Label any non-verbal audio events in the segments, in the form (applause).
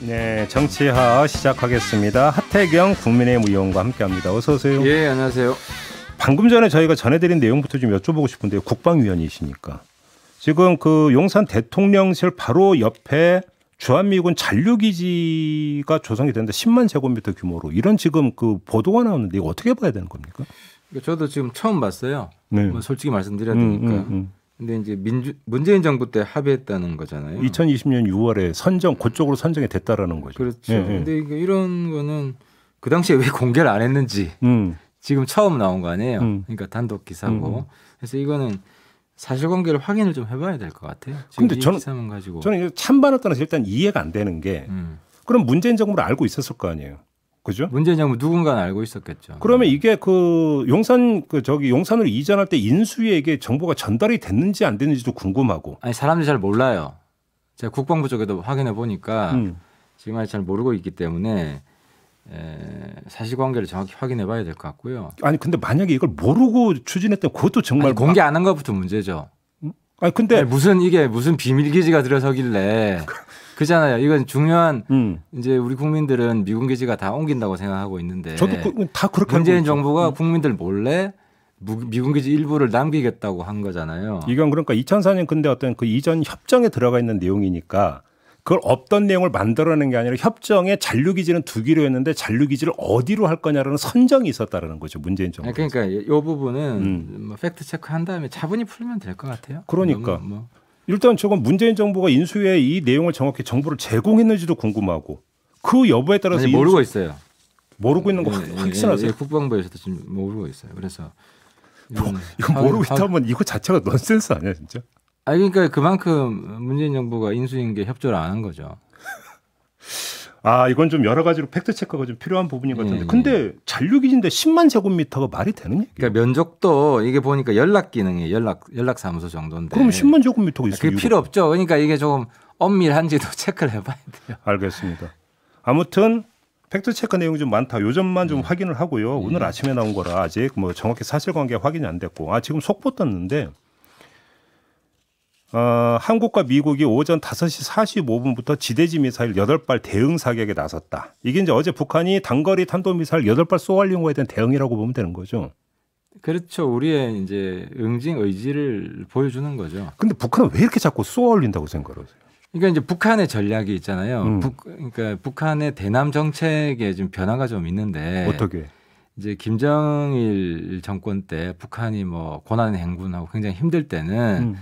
네, 정치하 시작하겠습니다. 하태경 국민의힘 의원과 함께합니다. 어서 오세요. 예, 안녕하세요. 방금 전에 저희가 전해드린 내용부터 좀 여쭤보고 싶은데 국방위원이시니까 지금 그 용산 대통령실 바로 옆에 주한미군 잔류기지가 조성이 된다. 10만 제곱미터 규모로 이런 지금 그 보도가 나오는데 이거 어떻게 봐야 되는 겁니까? 그러니까 저도 지금 처음 봤어요. 네. 솔직히 말씀드려야 되니까. 음, 음, 음. 근데 이제 민주, 문재인 정부 때 합의했다는 거잖아요. 2020년 6월에 선정 그쪽으로 선정이 됐다라는 거죠. 그렇죠. 예, 예. 근데 예. 이런 거는 그 당시에 왜 공개를 안 했는지 음. 지금 처음 나온 거 아니에요. 음. 그러니까 단독 기사고. 음. 음. 그래서 이거는 사실관계를 확인을 좀 해봐야 될 것 같아요. 근데 저는 저는 찬반을 떠나서 일단 이해가 안 되는 게 음. 그럼 문재인 정부를 알고 있었을 거 아니에요. 그죠? 문제냐면 누군가는 알고 있었겠죠. 그러면 네. 이게 그 용산 그 저기 용산으로 이전할 때 인수위에 게 정보가 전달이 됐는지 안 됐는지도 궁금하고. 아니 사람들이 잘 몰라요. 제가 국방부 쪽에도 확인해 보니까 음. 지금 아직 잘 모르고 있기 때문에 에, 사실관계를 정확히 확인해 봐야 될 것 같고요. 아니 근데 만약에 이걸 모르고 추진했던 그것도 정말 아니, 공개 안 한 것부터 문제죠. 음? 아니 근데 아니, 무슨 이게 무슨 비밀 기지가 들어서길래 (laughs) 그잖아요. 이건 중요한 음. 이제 우리 국민들은 미군 기지가 다 옮긴다고 생각하고 있는데 저도 그, 다 그렇게 문재인 정부가 음. 국민들 몰래 미군 기지 일부를 남기겠다고 한 거잖아요. 이건 그러니까 2004년 근데 어떤 그 이전 협정에 들어가 있는 내용이니까 그걸 없던 내용을 만들어낸게 아니라 협정에 잔류 기지는 두기로 했는데 잔류 기지를 어디로 할 거냐라는 선정이 있었다라는 거죠 문재인 정부. 그러니까 이 부분은 음. 뭐 팩트 체크한 다음에 차분히 풀면 될 것 같아요. 그러니까 뭐 일단 저건 문재인 정부가 인수위에 이 내용을 정확히 정보를 제공했는지도 궁금하고 그 여부에 따라서 아니, 모르고 인수... 있어요. 모르고 있는 거 예, 예 확신하세요? 예, 예, 국방부에서도 지금 모르고 있어요. 그래서 뭐, 이거 하, 아, 모르고 아. 있다면 이거 자체가 넌센스 아니야 진짜? 아 그러니까 그만큼 문재인 정부가 인수인계 협조를 안 한 거죠. 아 이건 좀 여러 가지로 팩트 체크가 좀 필요한 부분인 것 같은데 음. 근데 잔류 기지인데 10만 제곱미터가 말이 되는 얘기? 그러니까 면적도 이게 보니까 연락 기능이 연락 연락 사무소 정도인데 그럼 10만 제곱미터가 있어요? 그게 필요 없죠. 그러니까 이게 조금 엄밀한지도 (laughs) 체크를 해봐야 돼요. 알겠습니다. 아무튼 팩트 체크 내용이 좀 많다. 요 점만 좀 음. 확인을 하고요. 오늘 음. 아침에 나온 거라 아직 뭐 정확히 사실관계 확인이 안 됐고 아 지금 속보 떴는데 어, 한국과 미국이 오전 5시 45분부터 지대지 미사일 8발 대응 사격에 나섰다. 이게 이제 어제 북한이 단거리 탄도미사일 8발 쏘아올린 거에 대한 대응이라고 보면 되는 거죠. 그렇죠. 우리의 이제 응징 의지를 보여주는 거죠. 근데 북한은 왜 이렇게 자꾸 쏘아올린다고 생각을 하세요? 그러니까 이제 북한의 전략이 있잖아요. 음. 북, 그러니까 북한의 대남 정책에 좀 변화가 좀 있는데 어떻게? 이제 김정일 정권 때 북한이 뭐 고난 행군하고 굉장히 힘들 때는 음.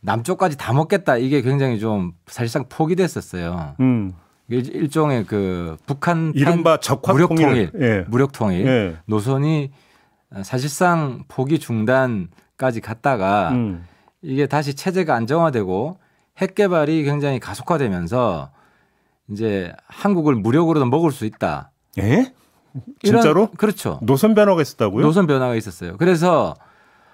남쪽까지 다 먹겠다 이게 굉장히 좀 사실상 포기됐었어요. 음. 일종의 그 북한 이른바 적화 무력 통일, 예. 무력 통일 예. 노선이 사실상 포기 중단까지 갔다가 음. 이게 다시 체제가 안정화되고 핵 개발이 굉장히 가속화되면서 이제 한국을 무력으로도 먹을 수 있다. 예? 진짜로? 이런, 그렇죠. 노선 변화가 있었다고요? 노선 변화가 있었어요. 그래서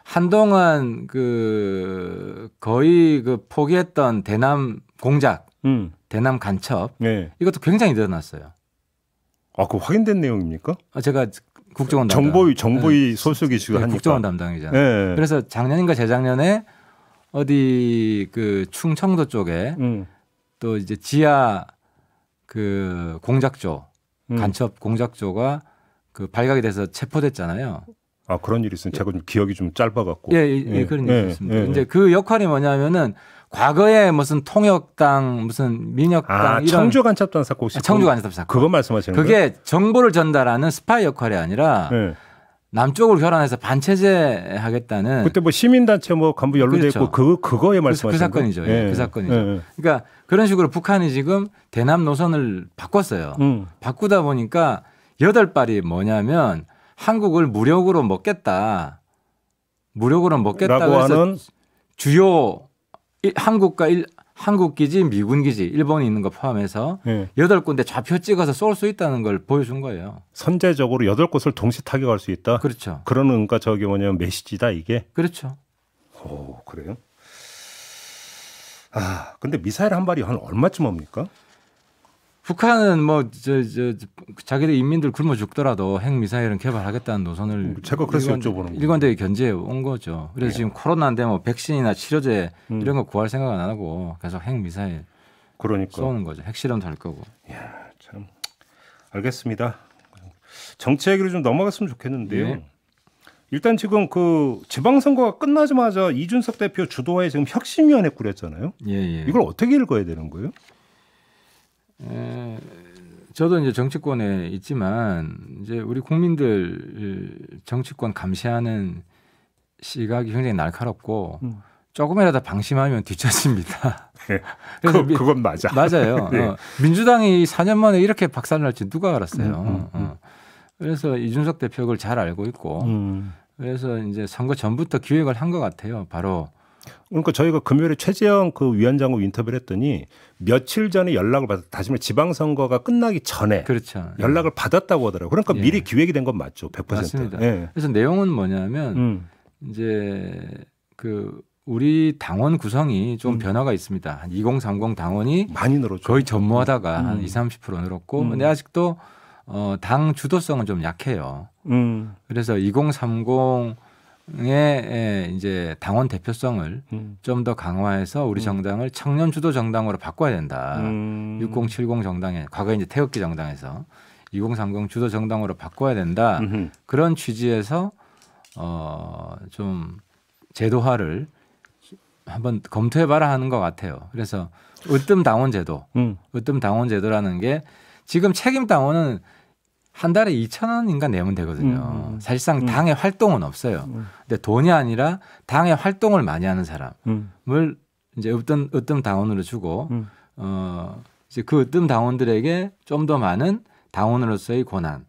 한동안 그 거의 그 포기했던 대남 공작, 음. 대남 간첩 네. 이것도 굉장히 늘어났어요. 아, 그 확인된 내용입니까? 아, 제가 국정원 담당. 정보위 정보위 소속이시고 네, 네 국정원 담당이잖아요. 네. 그래서 작년인가 재작년에 어디 그 충청도 쪽에 음. 또 이제 지하 그 공작조 음. 간첩 공작조가 그 발각이 돼서 체포됐잖아요. 아 그런 일이 있으면 제가 좀 기억이 좀 짧아갖고 예, 예, 예. 예 그런 예, 일이 있습니다. 예. 이제 그 역할이 뭐냐면은 과거에 무슨 통역당 무슨 민혁당 아, 이런 청주 간첩단 사건 혹시 아, 청주 간첩 사건 그거 말씀하시는 그게 거예 정보를 전달하는 스파이 역할이 아니라 남쪽을 결안해서 반체제 하겠다는 그때 뭐 시민단체 뭐 간부 연루돼 그렇죠. 있고 그 그거에 말씀하시그 사건이죠. 예, 그 사건이죠. 그러니까 그런 식으로 북한이 지금 대남 노선을 바꿨어요. 음. 바꾸다 보니까 여덟 발이 뭐냐면 한국을 무력으로 먹겠다. 무력으로 먹겠다고 하는 주요 일, 한국과 일, 한국 기지, 미군 기지, 일본이 있는 거 포함해서 예. 여덟 네. 군데 좌표 찍어서 쏠 수 있다는 걸 보여준 거예요. 선제적으로 여덟 곳을 동시 타격할 수 있다. 그렇죠. 그러 그러니까 저게 뭐냐면 메시지다 이게. 그렇죠. 오 그래요? 아 근데 미사일 한 발이 한 얼마쯤 합니까? 북한은 뭐 저, 저, 저 자기들 인민들 굶어 죽더라도 핵 미사일은 개발하겠다는 노선을 음, 일관, 여쭤 일관되게 견제해 온 거죠. 그래서 네. 지금 코로나인데 뭐 백신이나 치료제 음. 이런 거 구할 생각은 안 하고 계속 핵 미사일 그러니까 쏘는 거죠. 핵실험도 할 거고. 야, 참 알겠습니다. 정치 얘기로 좀 넘어갔으면 좋겠는데요. 네. 일단 지금 그 지방선거가 끝나자마자 이준석 대표 주도하에 지금 혁신위원회 꾸렸잖아요. 예, 예. 이걸 어떻게 읽어야 되는 거예요? 저도 이제 정치권에 있지만 이제 우리 국민들 정치권 감시하는 시각이 굉장히 날카롭고 음. 조금이라도 방심하면 뒤처습니다 네. (laughs) 그 그, 건 맞아. 맞아요. (laughs) 네. 어, 민주당이 4년 만에 이렇게 박살날 지 누가 알았어요. 음, 음, 음, 어. 그래서 이준석 대표 그잘 알고 있고 음. 그래서 이제 선거 전부터 기획을 한 것 같아요. 바로 그러니까 저희가 금요일에 최재형 그 위원장하고 인터뷰를 했더니 며칠 전에 연락을 받았 다시 말해 지방선거가 끝나기 전에 그렇죠. 연락을 예. 받았다고 하더라고요. 그러니까 예. 미리 기획이 된 건 맞죠. 100%. 맞습니다. 예. 그래서 내용은 뭐냐면 음. 이제 그 우리 당원 구성이 좀 음. 변화가 있습니다. 한 2030 당원이 많이 늘었죠. 거의 전무하다가 음. 한 20, 30% 늘었고 음. 근데 아직도 어, 당 주도성은 좀 약해요. 음. 그래서 2030의 예, 예. 이제 당원 대표성을 음. 좀더 강화해서 우리 음. 정당을 청년 주도 정당으로 바꿔야 된다. 음. 6070 정당에 과거 이제 태극기 정당에서 2030 주도 정당으로 바꿔야 된다. 음흠. 그런 취지에서 어좀 제도화를 한번 검토해봐라 하는 것 같아요. 그래서 으뜸 당원 제도, 음. 으뜸 당원 제도라는 게 지금 책임 당원은 한 달에 2천 원인가 내면 되거든요. 음, 음. 사실상 음. 당의 활동은 없어요. 음. 근데 돈이 아니라 당의 활동을 많이 하는 사람을 음. 이제 어떤 어떤 당원으로 주고 음. 어 이제 그 어떤 당원들에게 좀 더 많은 당원으로서의 권한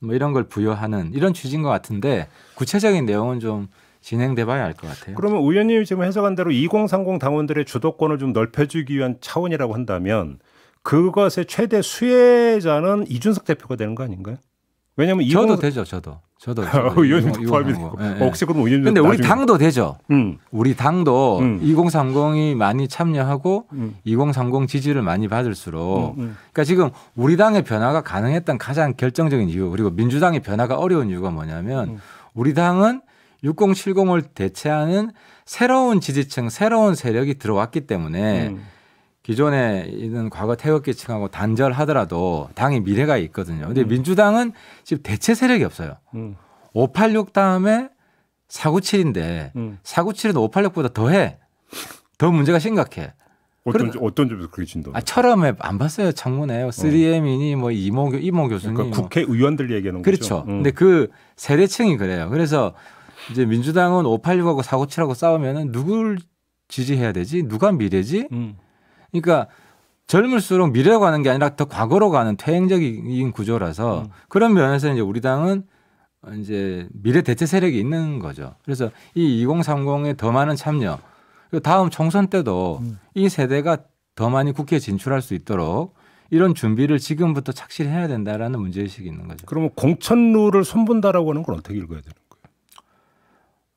뭐 이런 걸 부여하는 이런 취지인 것 같은데 구체적인 내용은 좀 진행돼봐야 알 것 같아요. 그러면 의원님이 지금 해석한 대로 2030 당원들의 주도권을 좀 넓혀주기 위한 차원이라고 한다면 그것의 최대 수혜자는 이준석 대표가 되는 거 아닌가요? 왜냐면 저도 되죠, 저도. 저도. (laughs) 의원님 포함이 되고. 예, 예. 혹시 그럼 의원님 근데 우리 당도 되죠. 음. 우리 당도 음. 2030이 많이 참여하고 음. 2030 지지를 많이 받을수록 음, 음, 그러니까 지금 우리 당의 변화가 가능했던 가장 결정적인 이유 그리고 민주당의 변화가 어려운 이유가 뭐냐면 음. 우리 당은 6070을 대체하는 새로운 지지층, 새로운 세력이 들어왔기 때문에 음. 기존에 있는 과거 태극기 층하고 단절하더라도 당의 미래가 있거든요. 근데 음. 민주당은 지금 대체 세력이 없어요. 음. 586 다음에 497인데 음. 497은 586보다 더해. 더 문제가 심각해. 어떤 점, 그러니까 어떤 점에서 그게 진단? 아, 처럼에 안 봤어요. 청문회. 3M이니 어. 뭐 이모 이모 교수님. 그러니까 뭐. 국회 의원들 얘기하는 그 거죠. 그렇죠. 음. 근데 그 세대층이 그래요. 그래서 이제 민주당은 586하고 497하고 싸우면은 누굴 지지해야 되지? 누가 미래지? 음. 그러니까 젊을수록 미래로 가는 게 아니라 더 과거로 가는 퇴행적인 구조라서 음. 그런 면에서 이제 우리 당은 이제 미래 대체 세력이 있는 거죠. 그래서 이 2030에 더 많은 참여, 다음 총선 때도 음. 이 세대가 더 많이 국회에 진출할 수 있도록 이런 준비를 지금부터 착실히 해야 된다라는 문제의식이 있는 거죠. 그러면 공천룰을 손본다라고 하는 건 어떻게 읽어야 되는 거예요?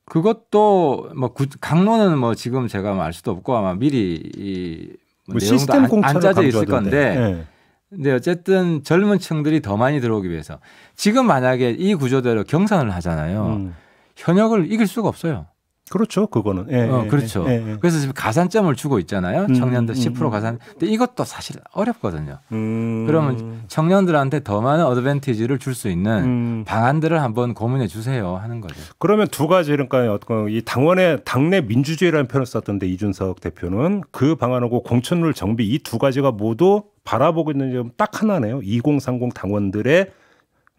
그것도 뭐 구, 강론은 뭐 지금 제가 뭐 알 수도 없고 아마 미리 이뭐 내용도 안, 안 짜져 있을 건데. 네. 근데 어쨌든 젊은 층들이 더 많이 들어오기 위해서 지금 만약에 이 구조대로 경선을 하잖아요. 음. 현역을 이길 수가 없어요. 그렇죠. 그거는. 예, 어, 예, 그렇죠. 예, 예, 그래서 지금 가산점을 주고 있잖아요. 음, 청년들 음, 10% 음. 가산. 근데 이것도 사실 어렵거든요. 음. 그러면 청년들한테 더 많은 어드밴티지를 줄 수 있는 음. 방안들을 한번 고민해 주세요 하는 거죠. 그러면 두 가지 그러니까 이 당원의 당내 민주주의라는 표현을 썼던데 이준석 대표는 그 방안하고 공천룰 정비 이 두 가지가 모두 바라보고 있는 점딱 하나네요. 2030 당원들의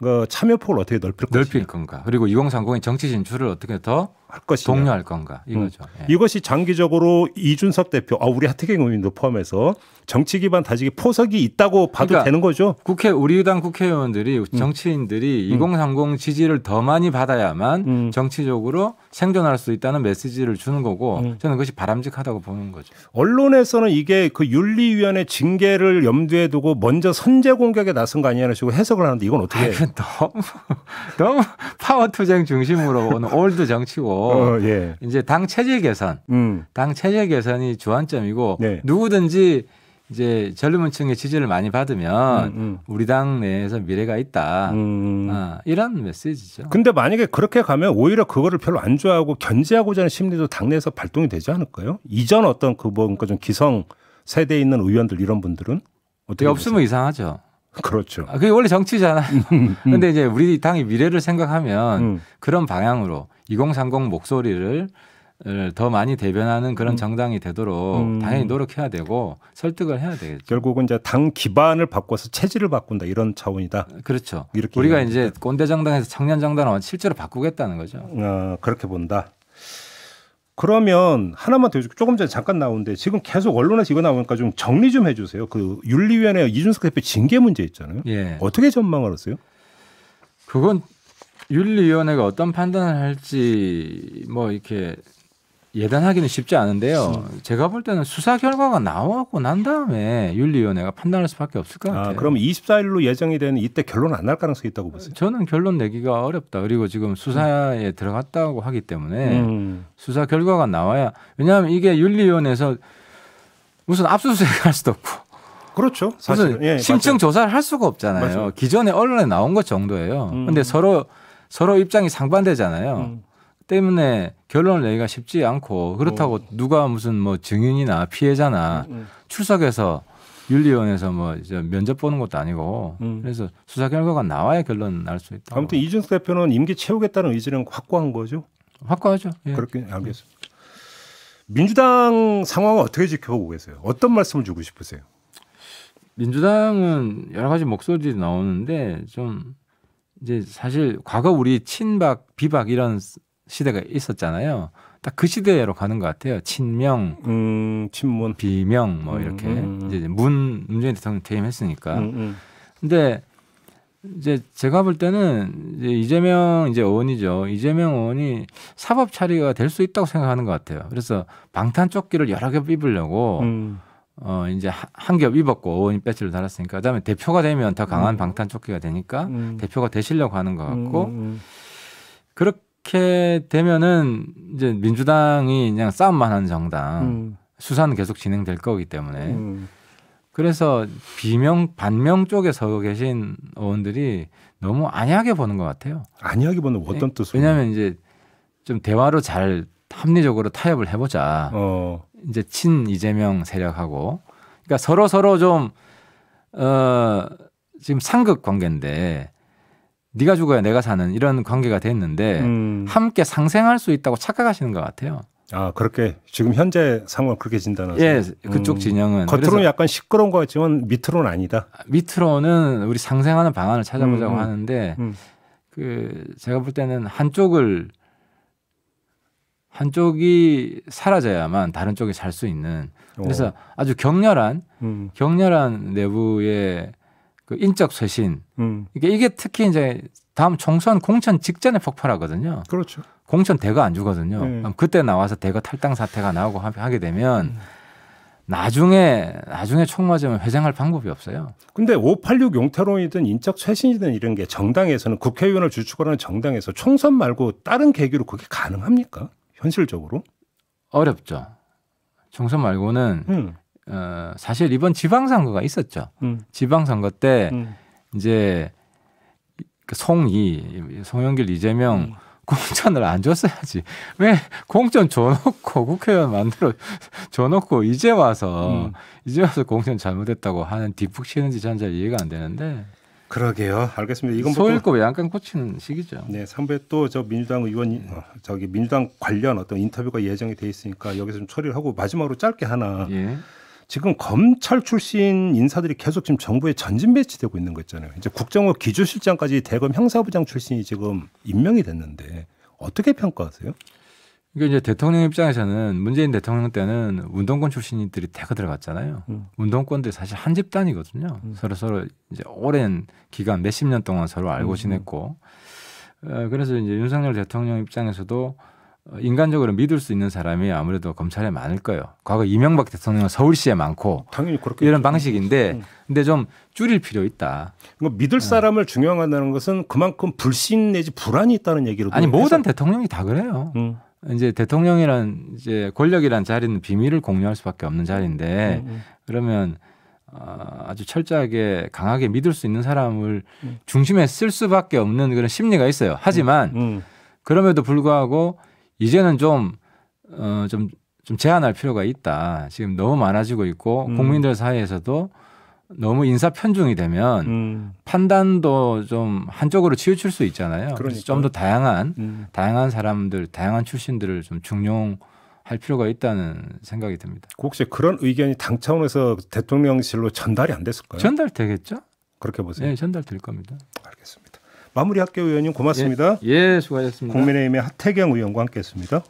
그 참여폭을 어떻게 넓힐, 넓힐 건가. 그리고 2030의 정치 진출을 어떻게 더할 것이냐. 독려할 건가 음. 이거죠. 음. 예. 이것이 장기적으로 이준석 대표, 아 우리 하태경 의원도 포함해서 정치 기반 다지기 포석이 있다고 봐도 그러니까 되는 거죠. 국회 우리 당 국회의원들이 음. 정치인들이 음. 2030 지지를 더 많이 받아야만 음. 정치적으로 생존할 수 있다는 메시지를 주는 거고 음. 저는 그것이 바람직하다고 보는 거죠. 언론에서는 이게 그 윤리위원회 징계를 염두에 두고 먼저 선제 공격에 나선 거 아니냐는 식으로 해석을 하는데 이건 어떻게? 아, 너무 (laughs) 너무 파워 투쟁 중심으로 오늘 올드 정치고 어, 어, 예. 이제 당 체제 개선, 음. 당 체제 개선이 주안점이고 네. 누구든지 이제 전류문층의 지지를 많이 받으면 음, 음. 우리 당 내에서 미래가 있다. 음. 어, 이런 메시지죠. 근데 만약에 그렇게 가면 오히려 그거를 별로 안 좋아하고 견제하고자 하는 심리도 당내에서 발동이 되지 않을까요? 이전 어떤 그 뭔가 좀 기성 세대에 있는 의원들 이런 분들은 어떻게 없으면 이상하죠. (laughs) 그렇죠. 아, 그게 원래 정치잖아요. 그런데 음, 음, 음. 이제 우리 당의 미래를 생각하면 음. 그런 방향으로 2030 목소리를 더 많이 대변하는 그런 정당이 되도록 음. 당연히 노력해야 되고 설득을 해야 되겠죠. 결국은 이제 당 기반을 바꿔서 체질을 바꾼다 이런 차원이다. 그렇죠. 이렇게 우리가 이제 꼰대 정당에서 청년 정당으로 실제로 바꾸겠다는 거죠. 어, 그렇게 본다. 그러면 하나만 더 해줄게. 조금 전에 잠깐 나오는데 지금 계속 언론에서 이거 나오니까 좀 정리 좀 해주세요. 그 윤리위원회 이준석 대표 징계 문제 있잖아요. 예. 어떻게 전망을 하세요? 그건 윤리위원회가 어떤 판단을 할지 뭐 이렇게 예단하기는 쉽지 않은데요. 음. 제가 볼 때는 수사 결과가 나오고 난 다음에 윤리위원회가 판단할 수밖에 없을 것 아, 같아요. 아, 그럼 24일로 예정이 되는 이때 결론 안 날 가능성이 있다고 보세요? 저는 결론 내기가 어렵다. 그리고 지금 수사에 음. 들어갔다고 하기 때문에 음. 수사 결과가 나와야 왜냐하면 이게 윤리위원회에서 무슨 압수수색 을할 수도 없고 그렇죠. 사실 예, 심층 맞아요. 조사를 할 수가 없잖아요. 맞아요. 기존에 언론에 나온 것 정도예요. 그런데 음. 서로 서로 입장이 상반되잖아요. 음. 때문에 결론을 내기가 쉽지 않고 그렇다고 오. 어. 누가 무슨 뭐 증인이나 피해자나 음, 음. 출석해서 윤리위원회에서 뭐 이제 면접 보는 것도 아니고 음. 그래서 수사 결과가 나와야 결론 날 수 있다. 아무튼 이준석 대표는 임기 채우겠다는 의지는 확고한 거죠? 확고하죠. 예. 그렇게 알겠습니다. 민주당 상황을 어떻게 지켜보고 계세요? 어떤 말씀을 주고 싶으세요? 민주당은 여러 가지 목소리 나오는데 좀 이제 사실 과거 우리 친박 비박 이런 시대가 있었잖아요. 딱 그 시대로 가는 것 같아요. 친명, 음, 친문, 비명 뭐 음, 이렇게 음, 음. 이제 문 문재인 대통령 퇴임했으니까. 음, 근데 이제 제가 볼 때는 이제 이재명 이제 의원이죠. 이재명 의원이 사법 처리가 될 수 있다고 생각하는 것 같아요. 그래서 방탄조끼를 여러 개 입으려고 음. 어 이제 한겹 입었고 의원이 배지를 달았으니까 그다음에 대표가 되면 더 강한 음. 방탄조끼가 되니까 음. 대표가 되시려고 하는 것 같고 그렇 이렇게 되면은 이제 민주당이 그냥 싸움만 하는 정당 음. 수사는 계속 진행될 거기 때문에 음. 그래서 비명 반명 쪽에 서 계신 의원들이 너무 안이하게 보는 것 같아요. 안이하게 보는 네. 어떤 뜻으로? 왜냐하면 이제 좀 대화로 잘 합리적으로 타협을 해보자. 어. 이제 친 이재명 세력하고 그러니까 서로 서로 좀 어, 지금 상극 관계인데 네가 죽어야 내가 사는 이런 관계가 됐는데 음. 함께 상생할 수 있다고 착각하시는 것 같아요. 아 그렇게 지금 현재 상황 그렇게 진단하세요? 예, 그쪽 음. 진영은 음. 겉으로는 약간 시끄러운 것 같지만 밑으로는 아니다. 아, 밑으로는 우리 상생하는 방안을 찾아보자고 음, 음. 하는데 음. 그 제가 볼 때는 한쪽을 한쪽이 사라져야만 다른 쪽이 살 수 있는 그래서 오. 아주 격렬한 격렬한 내부의 그 인적 쇄신 음. 이게 이게 특히 이제 다음 총선 공천 직전에 폭발하거든요. 그렇죠. 공천 대가 안 주거든요. 네. 그럼 그때 나와서 대거 탈당 사태가 나오고 하게 되면 음. 나중에 나중에 총 맞으면 회생할 방법이 없어요. 근데 586 용태론이든 인적 쇄신이든 이런 게 정당에서는 국회의원을 주축하는 정당에서 총선 말고 다른 계기로 그게 가능합니까? 현실적으로? 어렵죠. 총선 말고는 음. 어, 사실 이번 지방선거가 있었죠. 음. 지방선거 때 음. 이제 그 송이, 송영길, 이재명 음. 공천을 안 줬어야지. 왜 공천 줘놓고 국회의원 만들어 줘놓고 이제 와서 음. 이제 와서 공천 잘못했다고 하는 뒷북 치는지 전잘 이해가 안 되는데. 그러게요. 알겠습니다. 이건 뭐 소일고 양간 꽂히는 식이죠. 네, 상부에 또저 민주당 의원 어, 저기 민주당 관련 어떤 인터뷰가 예정이 돼 있으니까 여기서 좀 처리를 하고 마지막으로 짧게 하나. 예. 지금 검찰 출신 인사들이 계속 지금 정부에 전진 배치되고 있는 거 있잖아요. 이제 국정원 기조실장까지 대검 형사부장 출신이 지금 임명이 됐는데 어떻게 평가하세요? 그러니까 이제 대통령 입장에서는 문재인 대통령 때는 운동권 출신들이 대거 들어갔잖아요. 음. 운동권들 사실 한 집단이거든요. 음. 서로 서로 이제 오랜 기간 몇십 년 동안 서로 알고 음. 지냈고 어, 그래서 이제 윤석열 대통령 입장에서도 어, 인간적으로 믿을 수 있는 사람이 아무래도 검찰에 많을 거예요. 과거 이명박 대통령은 서울시에 많고 당연히 그렇게 이런 방식인데 음. 근데 좀 줄일 필요 있다. 그러니까 믿을 네. 사람을 음. 중요한다는 것은 그만큼 불신 내지 불안이 있다는 얘기로 아니 모든 해서. 대통령이 다 그래요. 음. 이제 대통령이란 이제 권력이란 자리는 비밀을 공유할 수밖에 없는 자리인데 음. 음. 그러면 어, 아주 철저하게 강하게 믿을 수 있는 사람을 음. 중심에 쓸 수밖에 없는 그런 심리가 있어요. 하지만 음, 그럼에도 불구하고 이제는 좀, 어, 좀, 좀 제한할 필요가 있다. 지금 너무 많아지고 있고, 음. 국민들 사이에서도 너무 인사 편중이 되면 음. 판단도 좀 한쪽으로 치우칠 수 있잖아요. 그래서 그러니까. 좀더 다양한 음. 다양한 사람들, 다양한 출신들을 좀 중용 할 필요가 있다는 생각이 듭니다. 그 혹시 그런 의견이 당 차원에서 대통령실로 전달이 안 됐을까요? 전달되겠죠. 그렇게 보세요. 네, 전달될 겁니다. 알겠습니다. 마무리할게요, 의원님 고맙습니다. 예, 예 수고하셨습니다. 국민의힘의 하태경 의원과 함께했습니다.